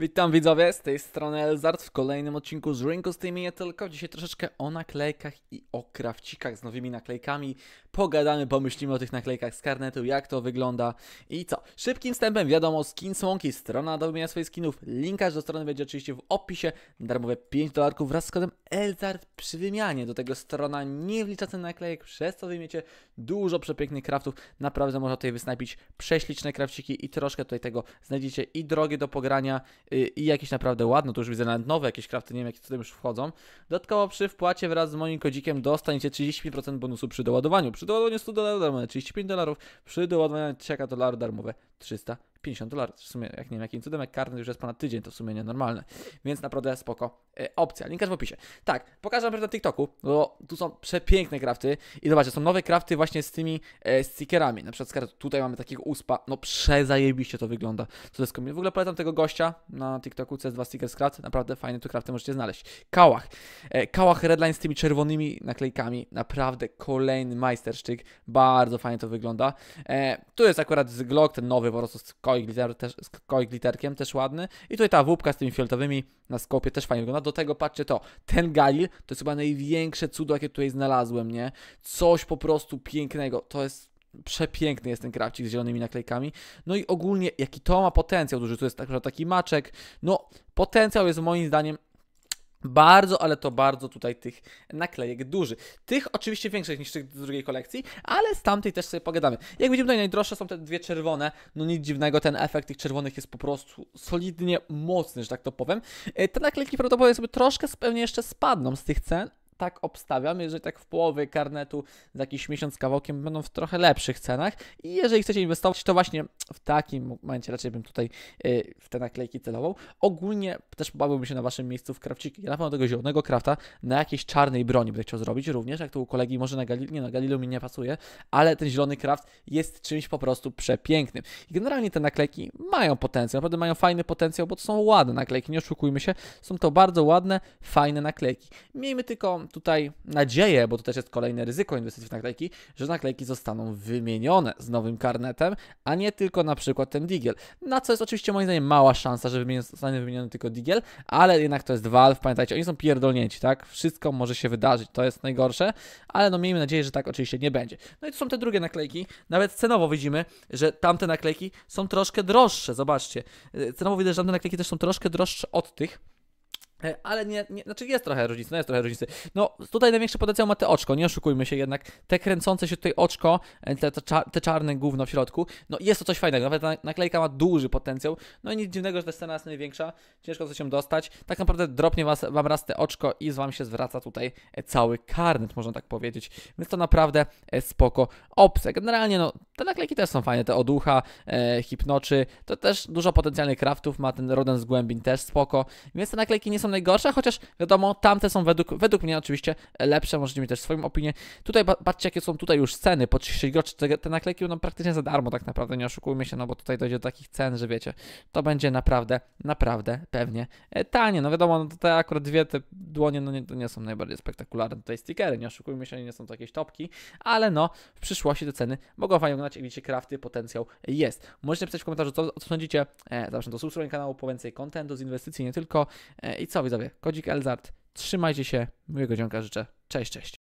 Witam widzowie, z tej strony Elzard w kolejnym odcinku z rinku z tymi nie tylko. Dzisiaj troszeczkę o naklejkach i o krawcikach z nowymi naklejkami. Pogadamy, pomyślimy o tych naklejkach z karnetu, jak to wygląda i co. Szybkim wstępem wiadomo, skin słonki strona do wymienia swoich skinów. Linkaż do strony będzie oczywiście w opisie. Darmowe 5 dolarków wraz z kodem Elzard przy wymianie. Do tego strona nie wlicza ten naklejek, przez co wymiecie dużo przepięknych kraftów. Naprawdę można tutaj wysnapić prześliczne krawciki i troszkę tutaj tego znajdziecie i drogie do pogrania Y, i jakieś naprawdę ładne, tu już widzę nawet nowe jakieś krafty, nie wiem jakie tutaj już wchodzą. Dodatkowo przy wpłacie wraz z moim kodzikiem dostaniecie 35% bonusu przy doładowaniu. Przy doładowaniu 100 dolarów no, darmowe 35 dolarów, przy doładowaniu 3 dolarów darmowe 300 50 dolarów. W sumie, jak nie wiem, jakim cudem, jak karny już jest ponad tydzień, to w sumie nienormalne. Więc naprawdę spoko e, opcja. Linka w opisie. Tak, pokażę Wam na TikToku, bo tu są przepiękne krafty I zobaczcie, są nowe krafty właśnie z tymi e, stickerami. Na przykład tutaj mamy takiego uspa. No przezajebiście to wygląda. Co jest W ogóle polecam tego gościa na TikToku CS2 Stickers Craft. Naprawdę fajne tu krafty możecie znaleźć. Kałach. E, kałach Redline z tymi czerwonymi naklejkami. Naprawdę kolejny majsterszczyk. Bardzo fajnie to wygląda. E, tu jest akurat z Glock, ten nowy po prostu z koi, glitter, też, koi glitterkiem, też ładny. I tutaj ta włóbka z tymi fioletowymi na skopie też fajnie wygląda. Do tego patrzcie to, ten Galil to jest chyba największe cudo, jakie tutaj znalazłem, nie? Coś po prostu pięknego, to jest przepiękny jest ten krawcik z zielonymi naklejkami. No i ogólnie, jaki to ma potencjał duży, tu jest tak, taki maczek. No, potencjał jest moim zdaniem bardzo, ale to bardzo tutaj tych naklejek duży. Tych oczywiście większych niż tych z drugiej kolekcji, ale z tamtej też sobie pogadamy. Jak widzimy tutaj najdroższe są te dwie czerwone, no nic dziwnego, ten efekt tych czerwonych jest po prostu solidnie mocny, że tak to powiem. E, te naklejki prawdopodobnie sobie troszkę pewnie jeszcze spadną z tych cen, tak obstawiam, jeżeli tak w połowie karnetu za jakiś miesiąc kawałkiem będą w trochę lepszych cenach i jeżeli chcecie inwestować, to właśnie w takim momencie raczej bym tutaj yy, w te naklejki celował. Ogólnie też pobawiłbym się na waszym miejscu w krawciki. Ja na pewno tego zielonego krafta na jakiejś czarnej broni bym chciał zrobić również, jak to u kolegi może na Galilu, nie na Galilu mi nie pasuje, ale ten zielony kraft jest czymś po prostu przepięknym. I generalnie te naklejki mają potencjał, naprawdę mają fajny potencjał, bo to są ładne naklejki, nie oszukujmy się, są to bardzo ładne, fajne naklejki. Miejmy tylko tutaj nadzieję, bo to też jest kolejne ryzyko inwestycji w naklejki, że naklejki zostaną wymienione z nowym karnetem, a nie tylko na przykład ten Digiel. Na co jest oczywiście moim zdaniem mała szansa, że zostanie wymieniony tylko Digiel, ale jednak to jest Valve, pamiętajcie, oni są pierdolnięci, tak? Wszystko może się wydarzyć, to jest najgorsze, ale no miejmy nadzieję, że tak oczywiście nie będzie. No i tu są te drugie naklejki, nawet cenowo widzimy, że tamte naklejki są troszkę droższe, zobaczcie. Y, cenowo widać, że tamte naklejki też są troszkę droższe od tych, E, ale nie, nie, znaczy jest trochę różnicy, no jest trochę różnicy. No tutaj największy potencjał ma te oczko, nie oszukujmy się jednak. Te kręcące się tutaj oczko, e, te, te, czarne gówno w środku, no jest to coś fajnego. Nawet ta naklejka ma duży potencjał. No i nic dziwnego, że ta scena jest największa, ciężko coś się dostać. Tak naprawdę dropnie was, wam raz te oczko i z wam się zwraca tutaj e, cały karnet, można tak powiedzieć. Więc to naprawdę spoko obce. Generalnie no, te naklejki też są fajne, te oducha, e, hipnoczy, to też dużo potencjalnych kraftów ma ten rodent z głębin też spoko, więc te naklejki nie są najgorsze, chociaż wiadomo, tamte są według, według mnie oczywiście lepsze, możecie mieć też swoją opinię. Tutaj patrzcie jakie są tutaj już ceny, po 36 groszy te, te naklejki będą no, praktycznie za darmo tak naprawdę, nie oszukujmy się, no bo tutaj dojdzie do takich cen, że wiecie, to będzie naprawdę, naprawdę pewnie e, tanie. No wiadomo, no, te akurat dwie te dłonie, no nie, to nie są najbardziej spektakularne tutaj stickery, nie oszukujmy się, nie są to jakieś topki, ale no w przyszłości szła się do ceny, mogą fajnie oglądać i widzicie, krafty potencjał jest. Możecie pisać w komentarzu, co, co sądzicie. E, zawsze do subskrybowania kanału po więcej kontentu z inwestycji, nie tylko. E, I co widzowie, Kodzik Elzart, trzymajcie się, miłego dzionka życzę, cześć, cześć.